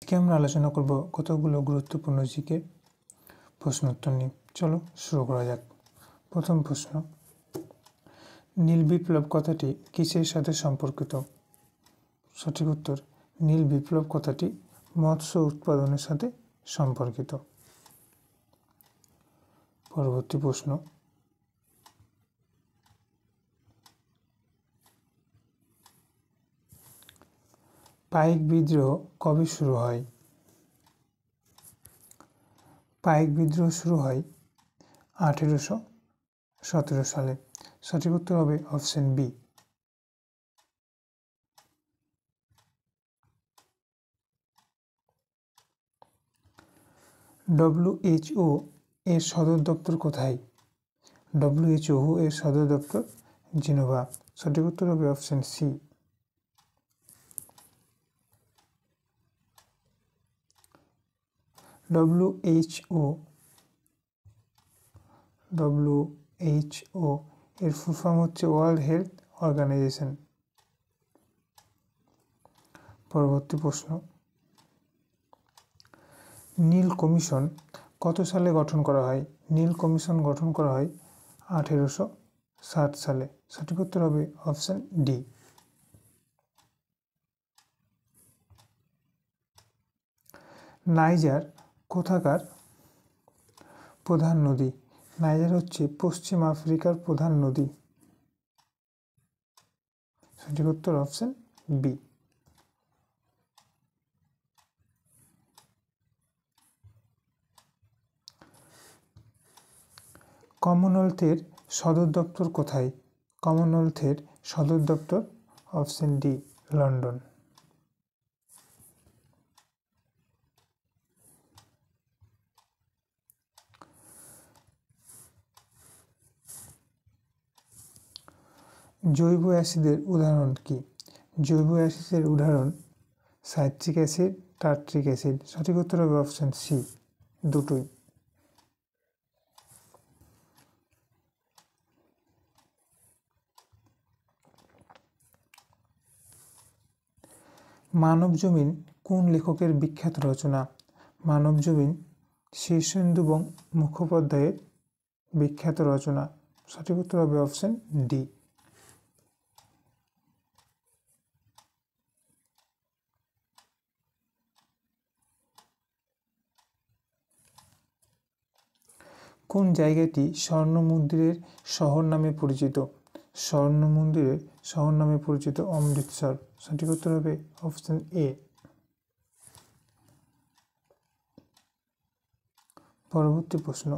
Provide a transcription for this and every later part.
আজকে আমরা আলোচনা করব কতগুলো গুরুত্বপূর্ণ জিকে উত্তর নিয়ে চলো শুরু করা যাক প্রথম প্রশ্ন নীল বিপ্লব কথাটি কিসের সাথে সম্পর্কিত সঠিক উত্তর নীল বিপ্লব কথাটি মৎস্য উৎপাদনের সাথে সম্পর্কিত পরবর্তী প্রশ্ন পাইক বিদ্রোহ কবে শুরু হয় পাইক বিদ্রোহ শুরু হয় আঠেরোশো সতেরো সালে সঠিক উত্তর হবে অপশন বি ডব্লিউএইচও এর সদর দপ্তর কোথায় ডব্লিউএইচও এর সদর দপ্তর জিনোভা সঠিক উত্তর হবে অপশন সি ডব্লিউএইচও ডব্লিউএইচও এর ফুল ফর্ম হচ্ছে ওয়ার্ল্ড হেলথ অর্গানাইজেশন পরবর্তী প্রশ্ন নীল কমিশন কত সালে গঠন করা হয় নীল কমিশন গঠন করা হয় আঠেরোশো ষাট সালে সঠিক উত্তর হবে অপশান ডি নাইজার কোথাকার প্রধান নদী নাইজার হচ্ছে পশ্চিম আফ্রিকার প্রধান নদী সঠিক উত্তর অপশন বি কমনওয়েলথের সদর দপ্তর কোথায় কমনওয়েলথের সদর দপ্তর অপশন ডি লন্ডন জৈব অ্যাসিডের উদাহরণ কি জৈব অ্যাসিডের উদাহরণ সাইট্রিক অ্যাসিড টার্ট্রিক অ্যাসিড সঠিক উত্তর হবে অপশান সি দুটোই মানব জমিন কোন লেখকের বিখ্যাত রচনা মানব জমিন শীর্ষেন্দু বং মুখোপাধ্যায়ের বিখ্যাত রচনা সঠিক উত্তর হবে অপশান ডি কোন জায়গাটি স্বর্ণ মন্দিরের শহর নামে পরিচিত স্বর্ণ মন্দিরের শহর নামে পরিচিত অমৃতসর সঠিক উত্তর হবে অপশন এ পরবর্তী প্রশ্ন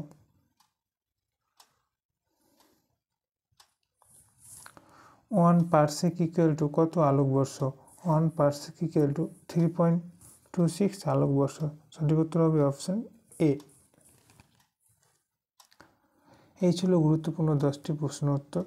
ওয়ান পার্সেক ইকুয়াল টু কত আলোকবর্ষ one parsec equal to three point two six আলোকবর্ষ সঠিক উত্তর হবে অপশন এ এই ছিল গুরুত্বপূর্ণ দশটি প্রশ্ন উত্তর